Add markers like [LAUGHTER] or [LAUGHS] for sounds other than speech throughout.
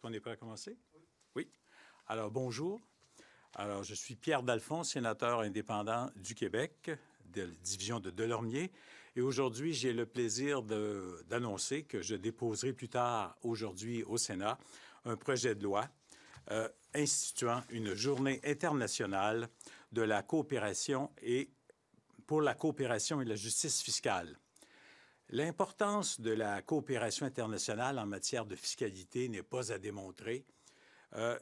qu'on n'est pas à commencer? Oui. Alors, bonjour. Alors, je suis Pierre Dalphon, sénateur indépendant du Québec, de la division de Delormier. Et aujourd'hui, j'ai le plaisir d'annoncer que je déposerai plus tard aujourd'hui au Sénat un projet de loi euh, instituant une journée internationale de la coopération et pour la coopération et la justice fiscale. L'importance de la coopération internationale en matière de fiscalité n'est pas à démontrer. Euh,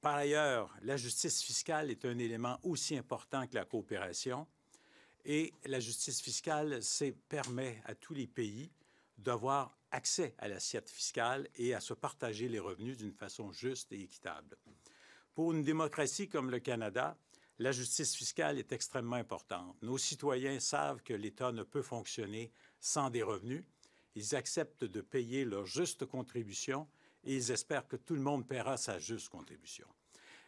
par ailleurs, la justice fiscale est un élément aussi important que la coopération et la justice fiscale permet à tous les pays d'avoir accès à l'assiette fiscale et à se partager les revenus d'une façon juste et équitable. Pour une démocratie comme le Canada, la justice fiscale est extrêmement importante. Nos citoyens savent que l'État ne peut fonctionner sans des revenus. Ils acceptent de payer leur juste contribution et ils espèrent que tout le monde paiera sa juste contribution.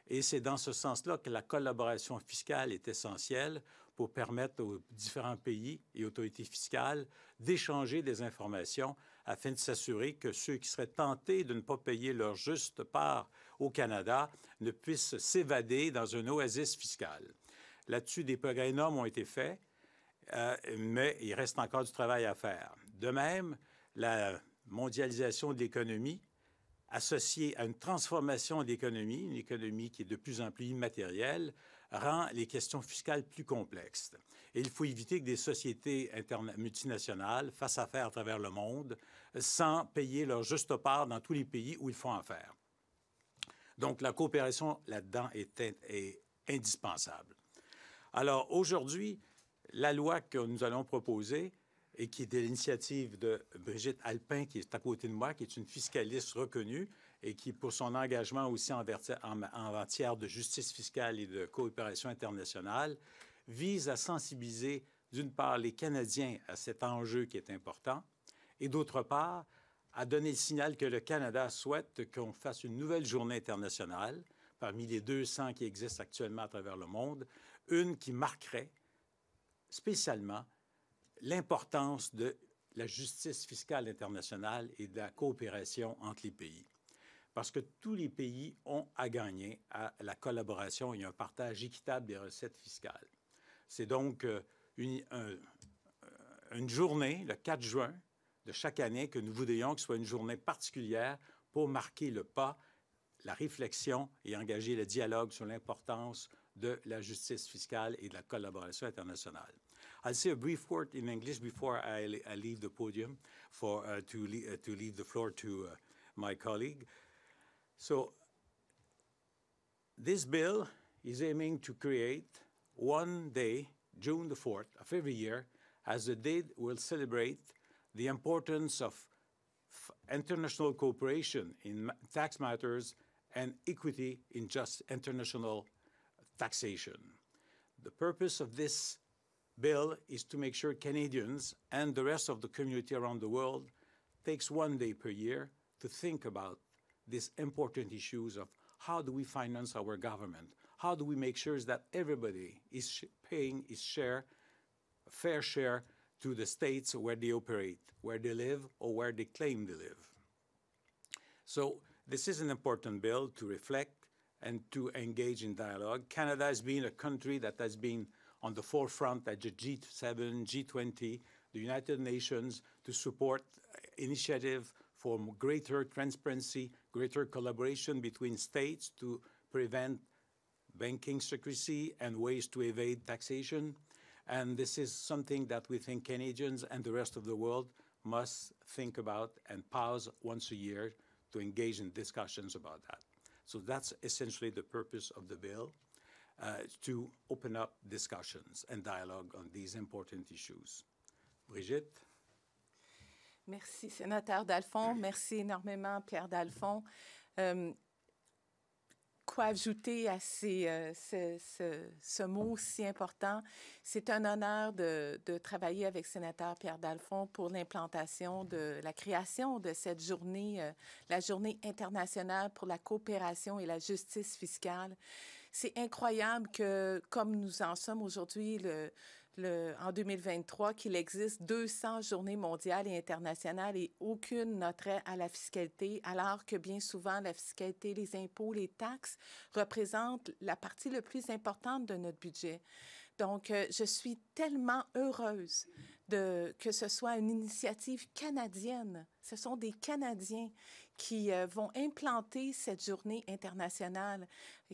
Et c'est dans ce sens-là que la collaboration fiscale est essentielle pour permettre aux différents pays et autorités fiscales d'échanger des informations afin de s'assurer que ceux qui seraient tentés de ne pas payer leur juste part au Canada ne puisse s'évader dans une oasis fiscale. Là-dessus, des progrès énormes ont été faits, euh, mais il reste encore du travail à faire. De même, la mondialisation de l'économie associée à une transformation de l'économie, une économie qui est de plus en plus immatérielle, rend les questions fiscales plus complexes. Et il faut éviter que des sociétés multinationales fassent affaire à travers le monde sans payer leur juste part dans tous les pays où ils font affaire. Donc, la coopération là-dedans est, indispensable. Alors, aujourd'hui, la loi que nous allons proposer et qui est de l'initiative de Brigitte Alpin, qui est à côté de moi, qui est une fiscaliste reconnue et qui, pour son engagement aussi en, en matière de justice fiscale et de coopération internationale, vise à sensibiliser, d'une part, les Canadiens à cet enjeu qui est important, et d'autre part, a donné le signal que le Canada souhaite qu'on fasse une nouvelle journée internationale parmi les 200 qui existent actuellement à travers le monde, une qui marquerait spécialement l'importance de la justice fiscale internationale et de la coopération entre les pays. Parce que tous les pays ont à gagner à la collaboration et un partage équitable des recettes fiscales. C'est donc euh, une, euh, une journée, le 4 juin, de chaque année que nous voudrions que ce soit une journée particulière pour marquer le pas, la réflexion et engager le dialogue sur l'importance de la justice fiscale et de la collaboration internationale. I'll say a brief word in English before I, I leave the podium for uh, to, le uh, to leave the floor to uh, my colleague. So this bill is aiming to create one day, June 4th of every year, as the day we'll celebrate the importance of international cooperation in tax matters and equity in just international taxation. The purpose of this bill is to make sure Canadians and the rest of the community around the world takes one day per year to think about these important issues of how do we finance our government? How do we make sure that everybody is paying his share, fair share to the states where they operate, where they live, or where they claim they live. So this is an important bill to reflect and to engage in dialogue. Canada has been a country that has been on the forefront at the G7, G20, the United Nations to support initiative for greater transparency, greater collaboration between states to prevent banking secrecy and ways to evade taxation and this is something that we think Canadians and the rest of the world must think about and pause once a year to engage in discussions about that. So that's essentially the purpose of the bill, uh, to open up discussions and dialogue on these important issues. Brigitte? Merci, sénateur Dalphon. Merci énormément, Pierre Dalphon. Um, euh, ajouter à euh, ce, mot si important. C'est un honneur de, travailler avec sénateur Pierre Dalphon pour l'implantation de la création de cette journée, euh, la Journée internationale pour la coopération et la justice fiscale c'est incroyable que, comme nous en sommes aujourd'hui le, en 2023, qu'il existe 200 journées mondiales et internationales et aucune n'a à la fiscalité, alors que bien souvent, la fiscalité, les impôts, les taxes représentent la partie la plus importante de notre budget. Donc, euh, je suis tellement heureuse de, que ce soit une initiative canadienne. Ce sont des Canadiens qui euh, vont implanter cette journée internationale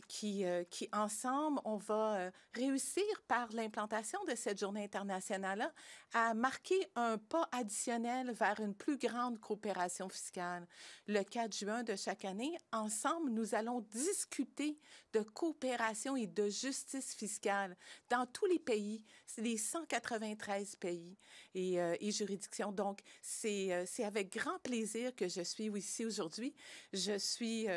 qui, euh, qui ensemble, on va euh, réussir par l'implantation de cette journée internationale à marquer un pas additionnel vers une plus grande coopération fiscale. Le 4 juin de chaque année, ensemble, nous allons discuter de coopération et de justice fiscale dans tous les pays, les 193 pays et, euh, et juridictions. Donc, c'est avec grand plaisir que je suis ici aujourd'hui. Je suis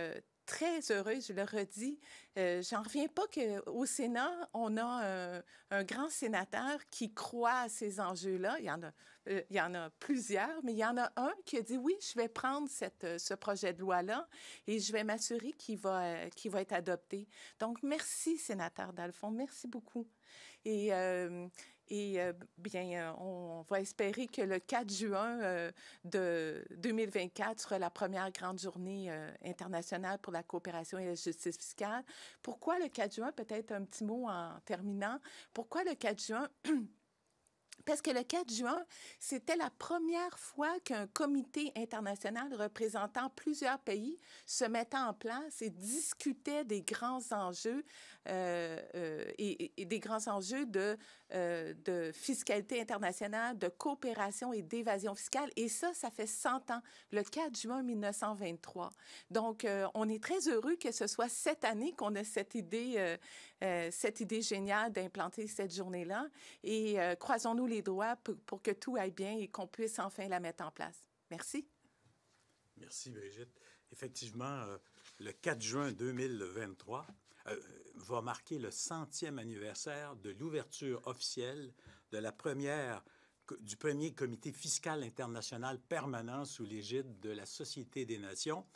très heureuse, je le redis. Euh, j'en reviens pas qu'au Sénat, on a un, grand sénateur qui croit à ces enjeux-là. Il, y en a, euh, il y en a plusieurs, mais il y en a un qui a dit oui, je vais prendre cette, euh, ce projet de loi-là et je vais m'assurer qu'il va, va être adopté. Donc, merci, sénateur Dalphon. Merci beaucoup. Et, et euh, bien, euh, on va espérer que le 4 juin euh, de 2024 sera la première grande journée internationale pour la coopération et la justice fiscale. Pourquoi le 4 juin? Peut-être un petit mot en terminant. Pourquoi le 4 juin? [CLEARS THROAT] parce que le 4 juin, c'était la première fois qu'un comité international représentant plusieurs pays se mettait en place et discutait des grands enjeux euh, euh, et, des grands enjeux de, euh, de fiscalité internationale, de coopération et d'évasion fiscale. Et ça, ça fait 100 ans, le 4 juin 1923. Donc, on est très heureux que ce soit cette année qu'on ait cette idée euh, cette idée géniale d'implanter cette journée-là. Et euh, croisons-nous les doigts pour, que tout aille bien et qu'on puisse enfin la mettre en place. Merci. Merci, Brigitte. Effectivement, euh, le 4 juin 2023 va marquer le centième anniversaire de l'ouverture officielle de du premier comité fiscal international permanent sous l'égide de la Société des Nations.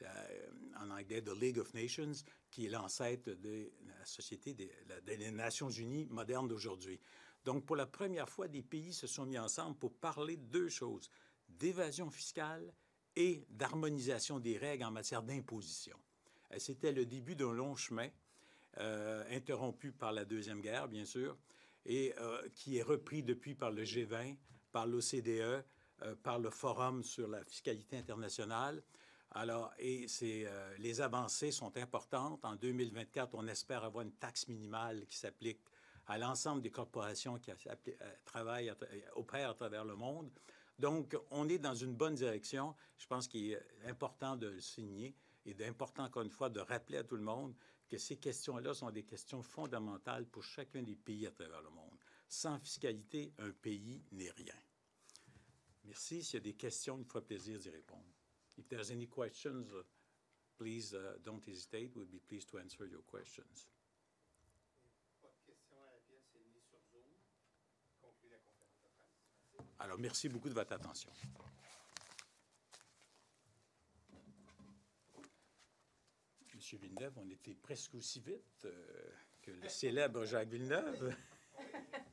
Euh, en anglais, The League of Nations, qui est l'ancêtre de la Société des, Nations Unies moderne d'aujourd'hui. Donc, pour la première fois, des pays se sont mis ensemble pour parler de deux choses, d'évasion fiscale et d'harmonisation des règles en matière d'imposition. Euh, c'était le début d'un long chemin, euh, interrompu par la Deuxième Guerre, bien sûr, et qui est repris depuis par le G20, par l'OCDE, par le Forum sur la fiscalité internationale, alors, et euh, les avancées sont importantes. En 2024, on espère avoir une taxe minimale qui s'applique à l'ensemble des corporations qui euh, travaillent, euh, opèrent à travers le monde. Donc, on est dans une bonne direction. Je pense qu'il est important de le signer et d'important, encore une fois, de rappeler à tout le monde que ces questions-là sont des questions fondamentales pour chacun des pays à travers le monde. Sans fiscalité, un pays n'est rien. Merci. S'il y a des questions, il me plaisir d'y répondre. If there's any questions, uh, please uh, don't hesitate. We'll be pleased to answer your questions. Alors, merci beaucoup de votre attention. Monsieur Villeneuve, on était presque aussi vite euh, que le célèbre Jacques Villeneuve. [LAUGHS]